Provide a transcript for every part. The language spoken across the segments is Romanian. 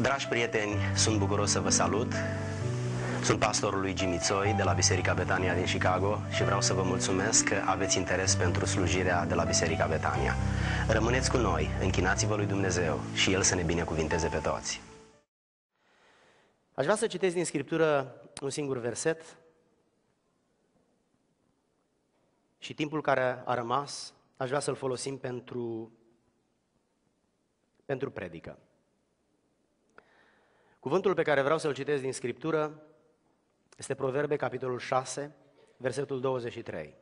Dragi prieteni, sunt bucuros să vă salut. Sunt pastorul lui Gimițoi de la Biserica Betania din Chicago și vreau să vă mulțumesc că aveți interes pentru slujirea de la Biserica Betania. Rămâneți cu noi, închinați-vă lui Dumnezeu și El să ne binecuvinteze pe toți. Aș vrea să citesc din Scriptură un singur verset și timpul care a rămas aș vrea să-l folosim pentru, pentru predică. Cuvântul pe care vreau să-l citesc din Scriptură este Proverbe, capitolul 6, versetul 23.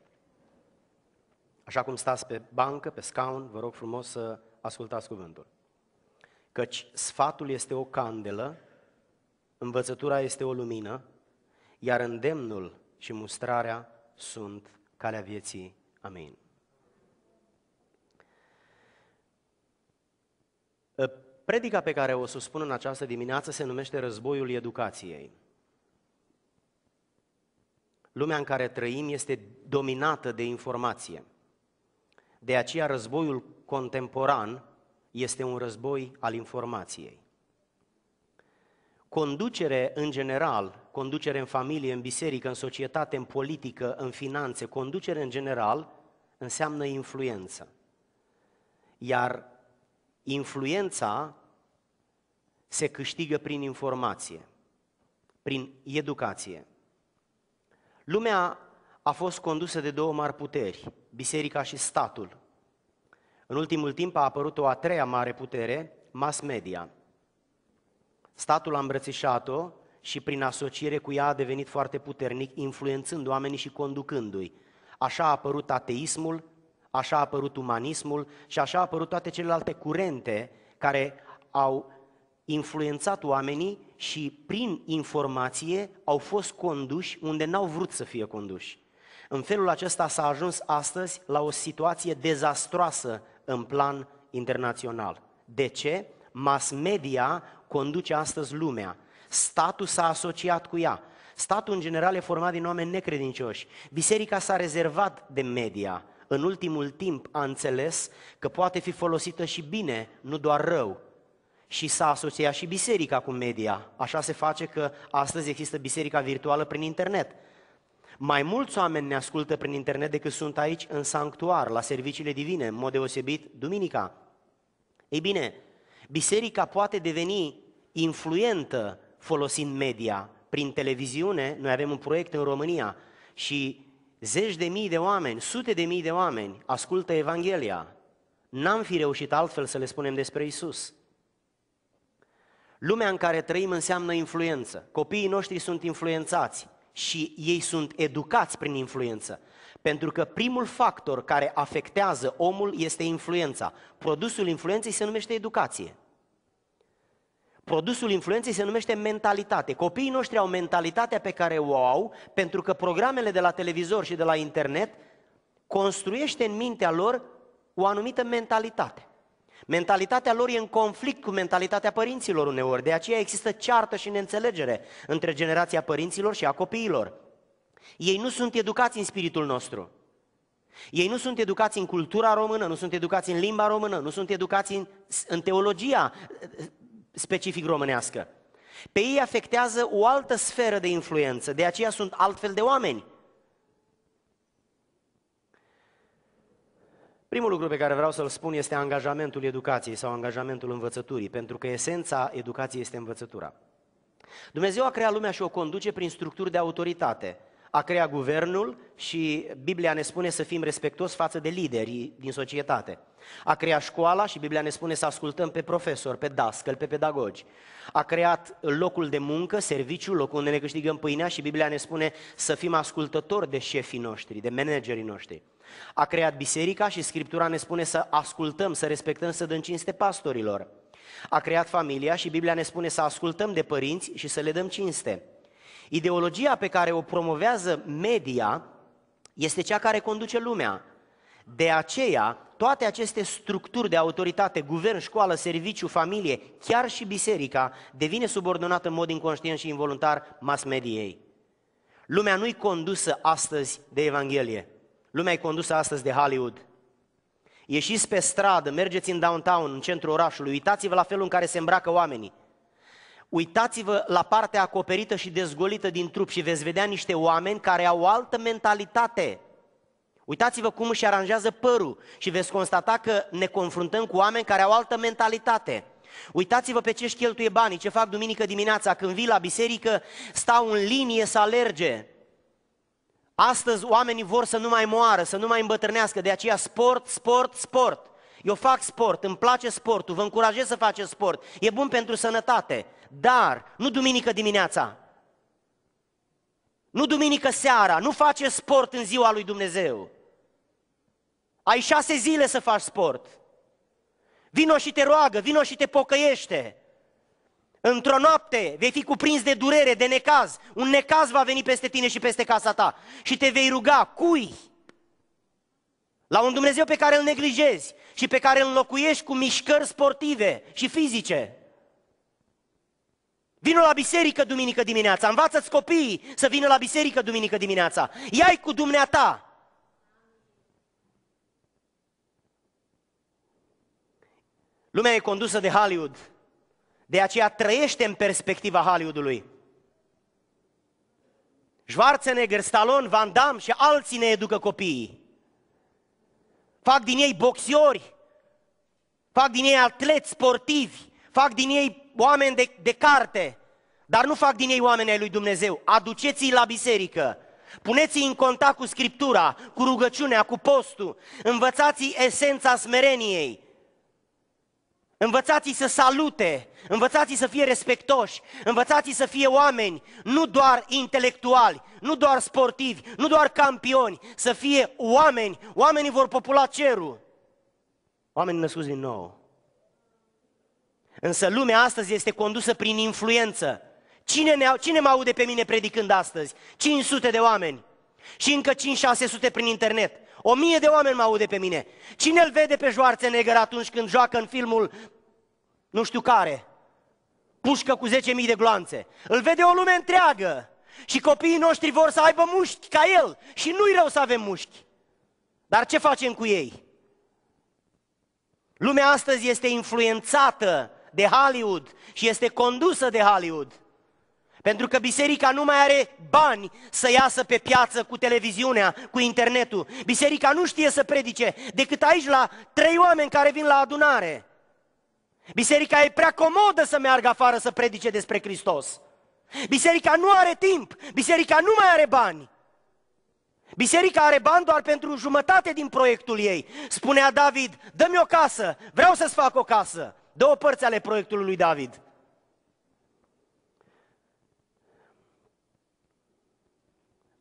Așa cum stați pe bancă, pe scaun, vă rog frumos să ascultați cuvântul. Căci sfatul este o candelă, învățătura este o lumină, iar îndemnul și mustrarea sunt calea vieții. Amin. Predica pe care o suspun în această dimineață se numește Războiul Educației. Lumea în care trăim este dominată de informație. De aceea războiul contemporan este un război al informației. Conducere în general, conducere în familie, în biserică, în societate, în politică, în finanțe, conducere în general înseamnă influență. Iar influența se câștigă prin informație, prin educație. Lumea a fost condusă de două mari puteri, biserica și statul. În ultimul timp a apărut o a treia mare putere, mass media. Statul a îmbrățișat-o și prin asociere cu ea a devenit foarte puternic, influențând oamenii și conducându-i. Așa a apărut ateismul, așa a apărut umanismul și așa a apărut toate celelalte curente care au influențat oamenii și prin informație au fost conduși unde n-au vrut să fie conduși. În felul acesta s-a ajuns astăzi la o situație dezastroasă în plan internațional. De ce? Mass media conduce astăzi lumea. Statul s-a asociat cu ea. Statul în general e format din oameni necredincioși. Biserica s-a rezervat de media. În ultimul timp a înțeles că poate fi folosită și bine, nu doar rău și s-a asociat și biserica cu media. Așa se face că astăzi există biserica virtuală prin internet. Mai mulți oameni ne ascultă prin internet decât sunt aici în sanctuar, la serviciile divine, în mod deosebit duminica. Ei bine, biserica poate deveni influentă folosind media. Prin televiziune, noi avem un proiect în România și zeci de mii de oameni, sute de mii de oameni ascultă Evanghelia. N-am fi reușit altfel să le spunem despre Isus. Lumea în care trăim înseamnă influență. Copiii noștri sunt influențați și ei sunt educați prin influență. Pentru că primul factor care afectează omul este influența. Produsul influenței se numește educație. Produsul influenței se numește mentalitate. Copiii noștri au mentalitatea pe care o au pentru că programele de la televizor și de la internet construiește în mintea lor o anumită mentalitate. Mentalitatea lor e în conflict cu mentalitatea părinților uneori, de aceea există ceartă și neînțelegere între generația părinților și a copiilor. Ei nu sunt educați în spiritul nostru. Ei nu sunt educați în cultura română, nu sunt educați în limba română, nu sunt educați în, în teologia specific românească. Pe ei afectează o altă sferă de influență, de aceea sunt altfel de oameni. Primul lucru pe care vreau să-l spun este angajamentul educației sau angajamentul învățăturii, pentru că esența educației este învățătura. Dumnezeu a creat lumea și o conduce prin structuri de autoritate. A creat guvernul și Biblia ne spune să fim respectuoși față de liderii din societate. A creat școala și Biblia ne spune să ascultăm pe profesori, pe dascăl, pe pedagogi. A creat locul de muncă, serviciul, locul unde ne câștigăm pâinea și Biblia ne spune să fim ascultători de șefii noștri, de managerii noștri. A creat biserica și Scriptura ne spune să ascultăm, să respectăm, să dăm cinste pastorilor. A creat familia și Biblia ne spune să ascultăm de părinți și să le dăm cinste. Ideologia pe care o promovează media este cea care conduce lumea. De aceea, toate aceste structuri de autoritate, guvern, școală, serviciu, familie, chiar și biserica, devine subordonată în mod inconștient și involuntar mass mediei. Lumea nu-i condusă astăzi de Evanghelie. Lumea e condusă astăzi de Hollywood. Ieșiți pe stradă, mergeți în downtown, în centrul orașului, uitați-vă la felul în care se îmbracă oamenii. Uitați-vă la partea acoperită și dezgolită din trup și veți vedea niște oameni care au o altă mentalitate Uitați-vă cum își aranjează părul și veți constata că ne confruntăm cu oameni care au altă mentalitate. Uitați-vă pe ce își cheltuie banii, ce fac duminică dimineața, când vii la biserică, stau în linie să alerge. Astăzi oamenii vor să nu mai moară, să nu mai îmbătrânească, de aceea sport, sport, sport. Eu fac sport, îmi place sportul, vă încurajez să faceți sport, e bun pentru sănătate, dar nu duminică dimineața, nu duminică seara, nu face sport în ziua lui Dumnezeu ai șase zile să faci sport. Vino și te roagă, vino și te pocăiește. Într-o noapte vei fi cuprins de durere, de necaz. Un necaz va veni peste tine și peste casa ta. Și te vei ruga, cui? La un Dumnezeu pe care îl neglijezi și pe care îl înlocuiești cu mișcări sportive și fizice. Vino la biserică duminică dimineața, învață-ți copiii să vină la biserică duminică dimineața. Ia-i cu dumneata, Lumea e condusă de Hollywood. De aceea trăiește în perspectiva Hollywoodului. Schwarzenegger, Stallone, Van Damme și alții ne educă copiii. Fac din ei boxiori, fac din ei atleți sportivi, fac din ei oameni de, de carte, dar nu fac din ei oameni ai lui Dumnezeu. Aduceți-i la biserică, puneți-i în contact cu Scriptura, cu rugăciunea, cu postul, învățați-i esența smereniei, Învățați-i să salute, învățați-i să fie respectoși, învățați-i să fie oameni, nu doar intelectuali, nu doar sportivi, nu doar campioni, să fie oameni. Oamenii vor popula cerul. Oameni născuți din nou. Însă lumea astăzi este condusă prin influență. Cine, ne, cine mă aude pe mine predicând astăzi? 500 de oameni și încă 5-600 prin internet. O mie de oameni mă aude pe mine. Cine îl vede pe negăr atunci când joacă în filmul nu știu care? Pușcă cu 10.000 de gloanțe. Îl vede o lume întreagă. Și copiii noștri vor să aibă mușchi ca el. Și nu-i rău să avem mușchi. Dar ce facem cu ei? Lumea astăzi este influențată de Hollywood și este condusă de Hollywood. Pentru că biserica nu mai are bani să iasă pe piață cu televiziunea, cu internetul. Biserica nu știe să predice decât aici la trei oameni care vin la adunare. Biserica e prea comodă să meargă afară să predice despre Hristos. Biserica nu are timp, biserica nu mai are bani. Biserica are bani doar pentru jumătate din proiectul ei. Spunea David, dă-mi o casă, vreau să-ți fac o casă. Două părți ale proiectului lui David.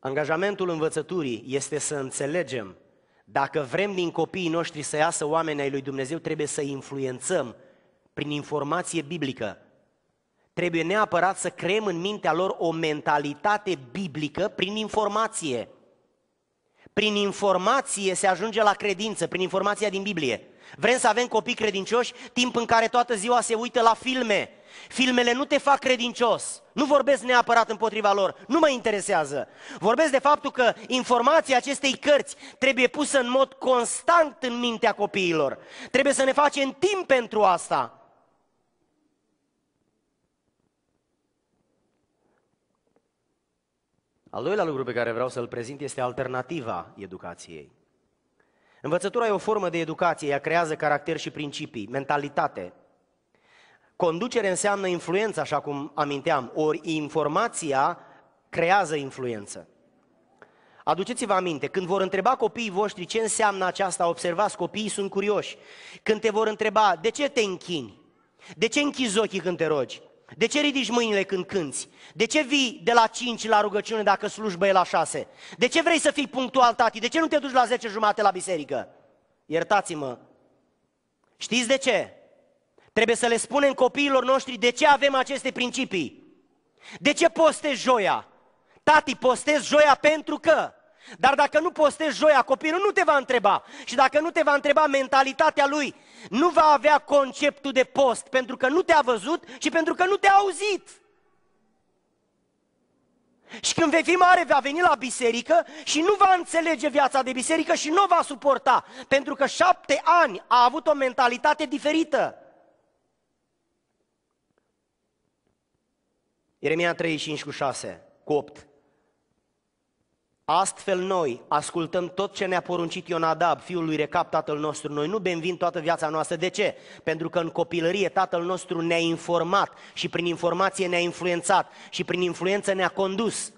Angajamentul învățăturii este să înțelegem dacă vrem din copiii noștri să iasă oameni ai lui Dumnezeu, trebuie să influențăm prin informație biblică. Trebuie neapărat să creăm în mintea lor o mentalitate biblică prin informație. Prin informație se ajunge la credință, prin informația din Biblie. Vrem să avem copii credincioși, timp în care toată ziua se uită la filme, Filmele nu te fac credincios. Nu vorbesc neapărat împotriva lor. Nu mă interesează. Vorbesc de faptul că informația acestei cărți trebuie pusă în mod constant în mintea copiilor. Trebuie să ne facem timp pentru asta. Al doilea lucru pe care vreau să-l prezint este alternativa educației. Învățătura e o formă de educație, ea creează caracter și principii, mentalitate, Conducere înseamnă influență, așa cum aminteam, ori informația creează influență. Aduceți-vă aminte, când vor întreba copiii voștri ce înseamnă aceasta, observați, copiii sunt curioși. Când te vor întreba, de ce te închini? De ce închizi ochii când te rogi? De ce ridici mâinile când cânți? De ce vii de la 5 la rugăciune dacă slujba e la 6? De ce vrei să fii punctual, tati? De ce nu te duci la 10 jumate la biserică? Iertați-mă. Știți de ce? Trebuie să le spunem copiilor noștri de ce avem aceste principii. De ce postezi joia? Tati, postez joia pentru că. Dar dacă nu postezi joia, copilul nu te va întreba. Și dacă nu te va întreba, mentalitatea lui nu va avea conceptul de post, pentru că nu te-a văzut și pentru că nu te-a auzit. Și când vei fi mare, va veni la biserică și nu va înțelege viața de biserică și nu va suporta, pentru că șapte ani a avut o mentalitate diferită. Ieremia 35 cu 6, cu 8. Astfel noi ascultăm tot ce ne-a poruncit Ionadab, fiul lui Recap, tatăl nostru. Noi nu vin toată viața noastră. De ce? Pentru că în copilărie tatăl nostru ne-a informat și prin informație ne-a influențat și prin influență ne-a condus.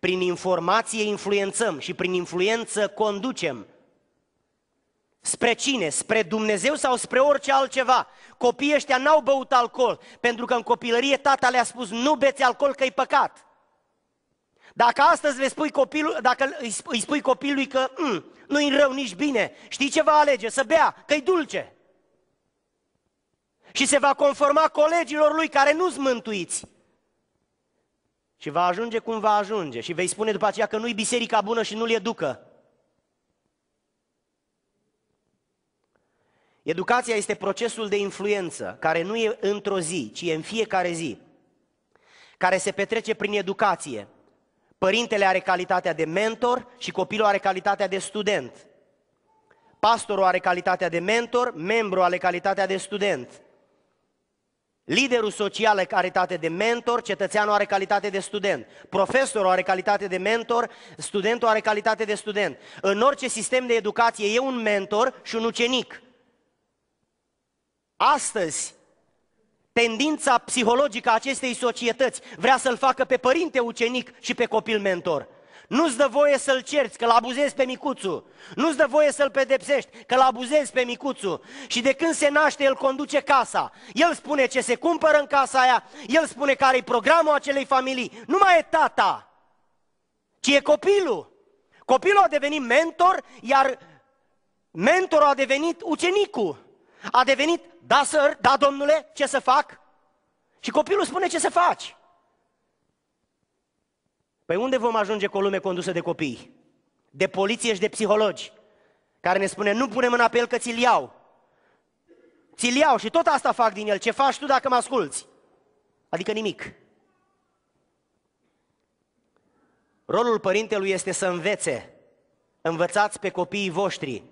Prin informație influențăm și prin influență conducem. Spre cine? Spre Dumnezeu sau spre orice altceva? Copiii ăștia n-au băut alcool, pentru că în copilărie tata le-a spus nu beți alcool că e păcat. Dacă astăzi le spui copilul, dacă îi spui copilului că mm, nu-i rău nici bine, știi ce va alege? Să bea, că e dulce. Și se va conforma colegilor lui care nu-s mântuiți. Și va ajunge cum va ajunge. Și vei spune după aceea că nu-i biserica bună și nu-l educă. Educația este procesul de influență, care nu e într-o zi, ci e în fiecare zi, care se petrece prin educație. Părintele are calitatea de mentor și copilul are calitatea de student. Pastorul are calitatea de mentor, membru are calitatea de student. Liderul social are calitate de mentor, cetățeanul are calitate de student. Profesorul are calitate de mentor, studentul are calitate de student. În orice sistem de educație e un mentor și un ucenic. Astăzi, tendința psihologică a acestei societăți vrea să-l facă pe părinte ucenic și pe copil mentor. Nu-ți dă voie să-l cerți, că-l abuzezi pe micuțul. Nu-ți dă voie să-l pedepsești, că-l abuzezi pe micuțul. Și de când se naște, el conduce casa. El spune ce se cumpără în casa aia, el spune care-i programul acelei familii. Nu mai e tata, ci e copilul. Copilul a devenit mentor, iar mentorul a devenit ucenicul. A devenit, da, săr, da, domnule, ce să fac? Și copilul spune ce să faci. Păi unde vom ajunge cu o lume condusă de copii? De poliție și de psihologi, care ne spune, nu punem în apel că ți-l iau. Ți-l iau și tot asta fac din el. Ce faci tu dacă mă asculți? Adică nimic. Rolul părintelui este să învețe. Învățați pe copiii voștri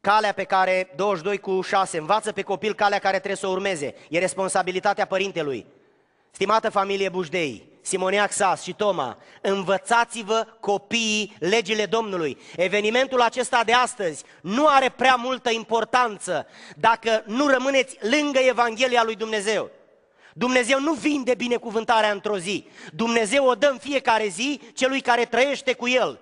calea pe care 22 cu 6 învață pe copil calea care trebuie să o urmeze. E responsabilitatea părintelui. Stimată familie Bujdei, Simoniac Sas și Toma, învățați-vă copiii legile Domnului. Evenimentul acesta de astăzi nu are prea multă importanță dacă nu rămâneți lângă Evanghelia lui Dumnezeu. Dumnezeu nu vinde binecuvântarea într-o zi. Dumnezeu o dă în fiecare zi celui care trăiește cu el.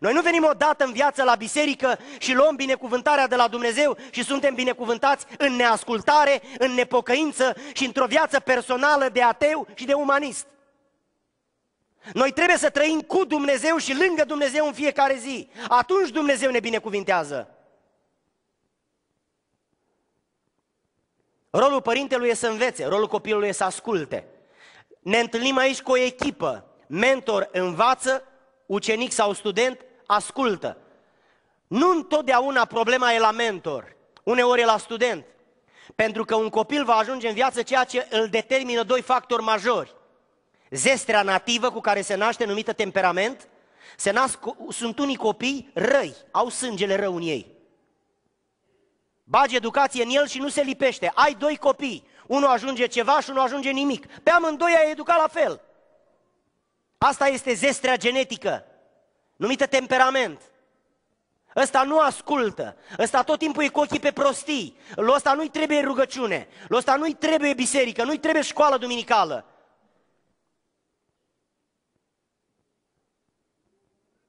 Noi nu venim odată în viață la biserică și luăm binecuvântarea de la Dumnezeu și suntem binecuvântați în neascultare, în nepocăință și într-o viață personală de ateu și de umanist. Noi trebuie să trăim cu Dumnezeu și lângă Dumnezeu în fiecare zi. Atunci Dumnezeu ne binecuvintează. Rolul părintelui e să învețe, rolul copilului e să asculte. Ne întâlnim aici cu o echipă. Mentor învață, ucenic sau student, ascultă. Nu întotdeauna problema e la mentor, uneori e la student. Pentru că un copil va ajunge în viață ceea ce îl determină doi factori majori. Zestrea nativă cu care se naște, numită temperament, se nasc, sunt unii copii răi, au sângele rău în ei. Bagi educație în el și nu se lipește. Ai doi copii, unul ajunge ceva și unul ajunge nimic. Pe amândoi ai educat la fel. Asta este zestrea genetică, numită temperament. Ăsta nu ascultă, ăsta tot timpul e cu ochii pe prostii, lui ăsta nu-i trebuie rugăciune, lui ăsta nu-i trebuie biserică, nu-i trebuie școală duminicală.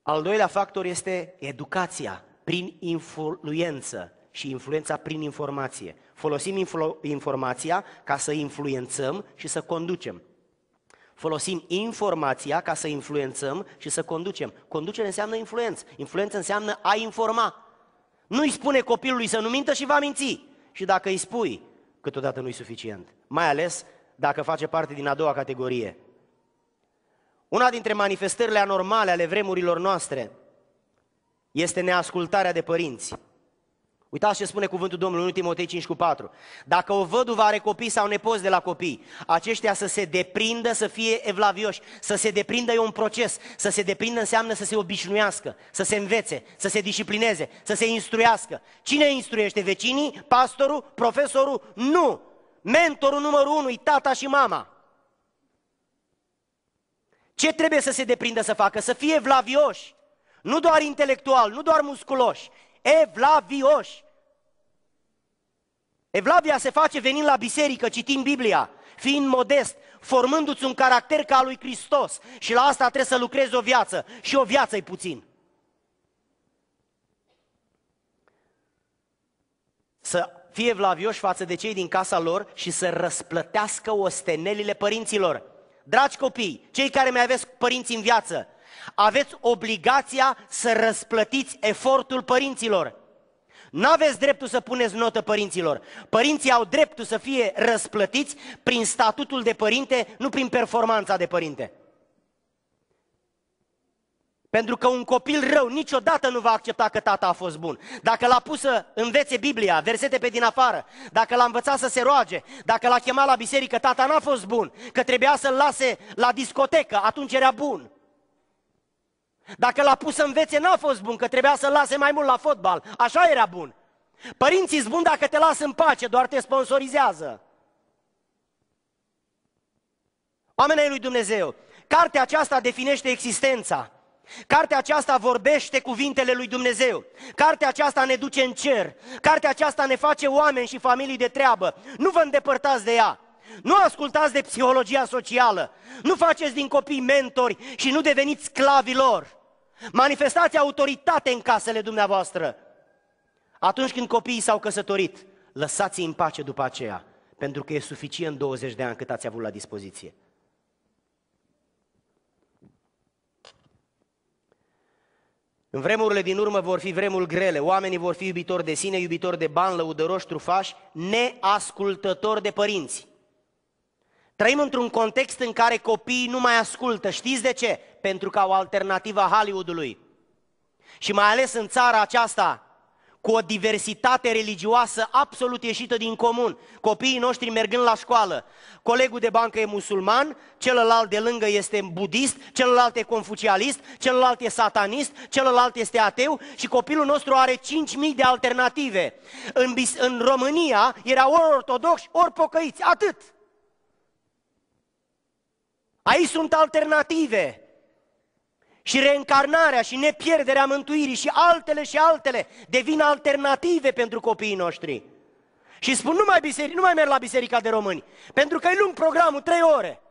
Al doilea factor este educația prin influență și influența prin informație. Folosim influ- informația ca să influențăm și să conducem. Folosim informația ca să influențăm și să conducem. Conducere înseamnă influență. Influență înseamnă a informa. Nu-i spune copilului să nu mintă și va minți. Și dacă îi spui, câteodată nu-i suficient. Mai ales dacă face parte din a doua categorie. Una dintre manifestările anormale ale vremurilor noastre este neascultarea de părinți. Uitați ce spune cuvântul Domnului în Timotei 5 cu 4. Dacă o văduvă are copii sau nepoți de la copii, aceștia să se deprindă, să fie evlavioși, să se deprindă e un proces, să se deprindă înseamnă să se obișnuiască, să se învețe, să se disciplineze, să se instruiască. Cine instruiește? Vecinii? Pastorul? Profesorul? Nu! Mentorul numărul unu e tata și mama. Ce trebuie să se deprindă să facă? Să fie evlavioși, nu doar intelectual, nu doar musculoși, evlavioși. Evlavia se face venind la biserică, citind Biblia, fiind modest, formându-ți un caracter ca al lui Hristos și la asta trebuie să lucrezi o viață și o viață e puțin. Să fie vlavioși față de cei din casa lor și să răsplătească ostenelile părinților. Dragi copii, cei care mai aveți părinți în viață, aveți obligația să răsplătiți efortul părinților. N-aveți dreptul să puneți notă părinților. Părinții au dreptul să fie răsplătiți prin statutul de părinte, nu prin performanța de părinte. Pentru că un copil rău niciodată nu va accepta că tata a fost bun. Dacă l-a pus să învețe Biblia, versete pe din afară, dacă l-a învățat să se roage, dacă l-a chemat la biserică, tata n-a fost bun, că trebuia să-l lase la discotecă, atunci era bun. Dacă l-a pus să învețe, n-a fost bun, că trebuia să l lase mai mult la fotbal. Așa era bun. Părinții sunt bun dacă te lasă în pace, doar te sponsorizează. Oamenii lui Dumnezeu, cartea aceasta definește existența. Cartea aceasta vorbește cuvintele lui Dumnezeu. Cartea aceasta ne duce în cer. Cartea aceasta ne face oameni și familii de treabă. Nu vă îndepărtați de ea. Nu ascultați de psihologia socială. Nu faceți din copii mentori și nu deveniți sclavi lor. Manifestați autoritate în casele dumneavoastră. Atunci când copiii s-au căsătorit, lăsați-i în pace după aceea, pentru că e suficient 20 de ani cât ați avut la dispoziție. În vremurile din urmă vor fi vremuri grele, oamenii vor fi iubitori de sine, iubitori de bani, lăudăroși, trufași, neascultători de părinți. Trăim într-un context în care copiii nu mai ascultă. Știți de ce? Pentru că au alternativa Hollywoodului. Și mai ales în țara aceasta, cu o diversitate religioasă absolut ieșită din comun. Copiii noștri mergând la școală. Colegul de bancă e musulman, celălalt de lângă este budist, celălalt e confucialist, celălalt e satanist, celălalt este ateu și copilul nostru are 5.000 de alternative. În, în România erau ori ortodoxi, ori pocăiți, atât. Aici sunt alternative. Și reîncarnarea și nepierderea mântuirii și altele și altele devin alternative pentru copiii noștri. Și spun, nu mai, biseri, nu mai merg la biserica de români, pentru că e lung programul, trei ore.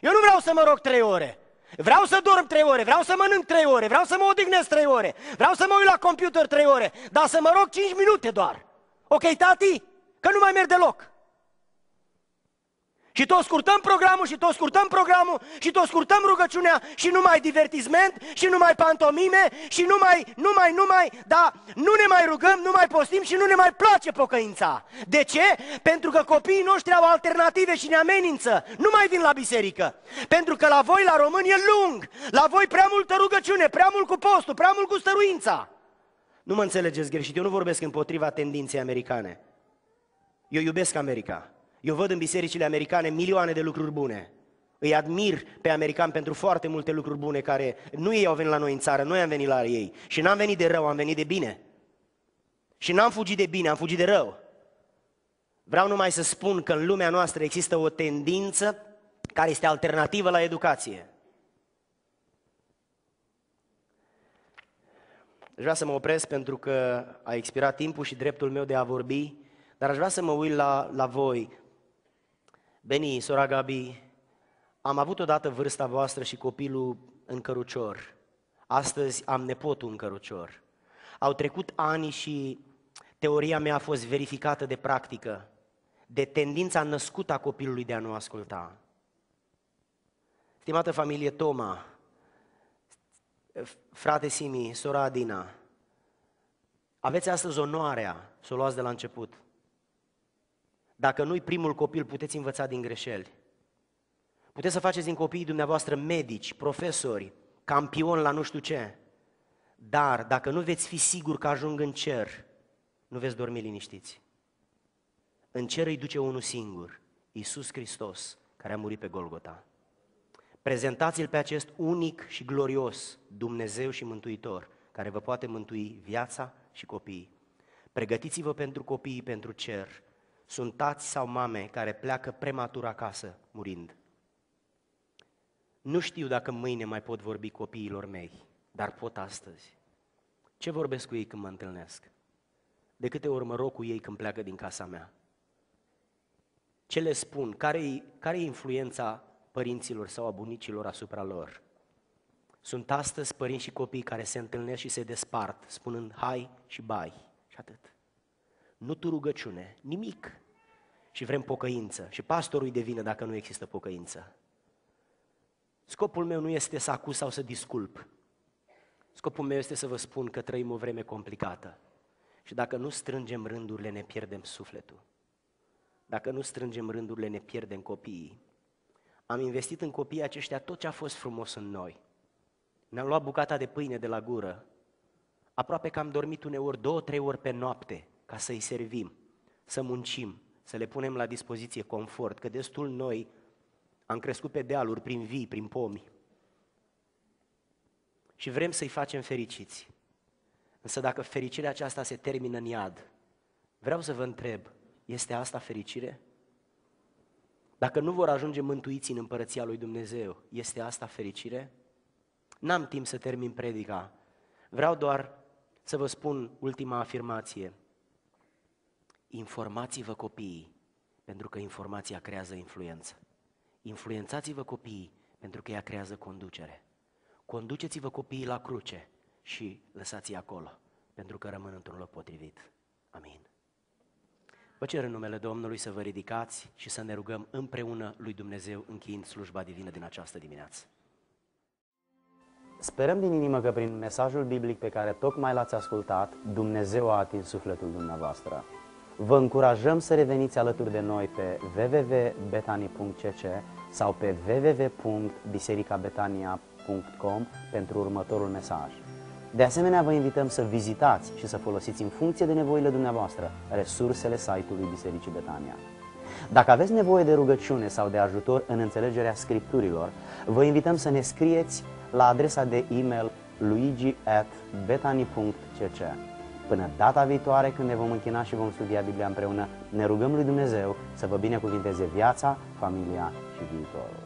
Eu nu vreau să mă rog trei ore. Vreau să dorm trei ore, vreau să mănânc trei ore, vreau să mă odihnesc trei ore, vreau să mă uit la computer trei ore, dar să mă rog cinci minute doar. Ok, tati? Că nu mai merg deloc. Și tot scurtăm programul, și tot scurtăm programul, și tot scurtăm rugăciunea, și nu mai divertisment, și nu mai pantomime, și mai, nu mai, dar nu ne mai rugăm, nu mai postim și nu ne mai place pocăința. De ce? Pentru că copiii noștri au alternative și ne amenință. Nu mai vin la biserică. Pentru că la voi, la români, e lung. La voi prea multă rugăciune, prea mult cu postul, prea mult cu stăruința. Nu mă înțelegeți greșit, eu nu vorbesc împotriva tendinței americane. Eu iubesc America. Eu văd în bisericile americane milioane de lucruri bune. Îi admir pe americani pentru foarte multe lucruri bune care nu ei au venit la noi în țară, noi am venit la ei. Și n-am venit de rău, am venit de bine. Și n-am fugit de bine, am fugit de rău. Vreau numai să spun că în lumea noastră există o tendință care este alternativă la educație. Aș vrea să mă opresc pentru că a expirat timpul și dreptul meu de a vorbi, dar aș vrea să mă uit la, la voi. Beni, sora Gabi, am avut odată vârsta voastră și copilul în cărucior. Astăzi am nepotul în cărucior. Au trecut ani și teoria mea a fost verificată de practică, de tendința născută a copilului de a nu asculta. Stimată familie Toma, frate Simi, sora Adina, aveți astăzi onoarea să o luați de la început dacă nu-i primul copil, puteți învăța din greșeli. Puteți să faceți din copiii dumneavoastră medici, profesori, campioni la nu știu ce. Dar dacă nu veți fi siguri că ajung în cer, nu veți dormi liniștiți. În cer îi duce unul singur, Iisus Hristos, care a murit pe Golgota. Prezentați-L pe acest unic și glorios Dumnezeu și Mântuitor, care vă poate mântui viața și copiii. Pregătiți-vă pentru copiii, pentru cer, sunt tați sau mame care pleacă prematur acasă, murind. Nu știu dacă mâine mai pot vorbi copiilor mei, dar pot astăzi. Ce vorbesc cu ei când mă întâlnesc? De câte ori mă rog cu ei când pleacă din casa mea? Ce le spun? Care-i, care influența părinților sau a bunicilor asupra lor? Sunt astăzi părinți și copii care se întâlnesc și se despart, spunând hai și bai și atât nu tu rugăciune, nimic. Și vrem pocăință. Și pastorul îi devine dacă nu există pocăință. Scopul meu nu este să acuz sau să disculp. Scopul meu este să vă spun că trăim o vreme complicată. Și dacă nu strângem rândurile, ne pierdem sufletul. Dacă nu strângem rândurile, ne pierdem copiii. Am investit în copiii aceștia tot ce a fost frumos în noi. Ne-am luat bucata de pâine de la gură. Aproape că am dormit uneori două, trei ori pe noapte ca să-i servim, să muncim, să le punem la dispoziție confort, că destul noi am crescut pe dealuri, prin vii, prin pomi. Și vrem să-i facem fericiți. Însă dacă fericirea aceasta se termină în iad, vreau să vă întreb, este asta fericire? Dacă nu vor ajunge mântuiți în împărăția lui Dumnezeu, este asta fericire? N-am timp să termin predica. Vreau doar să vă spun ultima afirmație. Informați-vă copiii, pentru că informația creează influență. Influențați-vă copiii, pentru că ea creează conducere. Conduceți-vă copiii la cruce și lăsați-i acolo, pentru că rămân într-un loc potrivit. Amin. Vă cer în numele Domnului să vă ridicați și să ne rugăm împreună lui Dumnezeu închiind slujba divină din această dimineață. Sperăm din inimă că prin mesajul biblic pe care tocmai l-ați ascultat, Dumnezeu a atins sufletul dumneavoastră. Vă încurajăm să reveniți alături de noi pe www.betani.cc sau pe www.bisericabetania.com pentru următorul mesaj. De asemenea, vă invităm să vizitați și să folosiți în funcție de nevoile dumneavoastră resursele site-ului Bisericii Betania. Dacă aveți nevoie de rugăciune sau de ajutor în înțelegerea scripturilor, vă invităm să ne scrieți la adresa de e-mail luigi@betani.cc. Până data viitoare, când ne vom închina și vom studia Biblia împreună, ne rugăm lui Dumnezeu să vă binecuvinteze viața, familia și viitorul.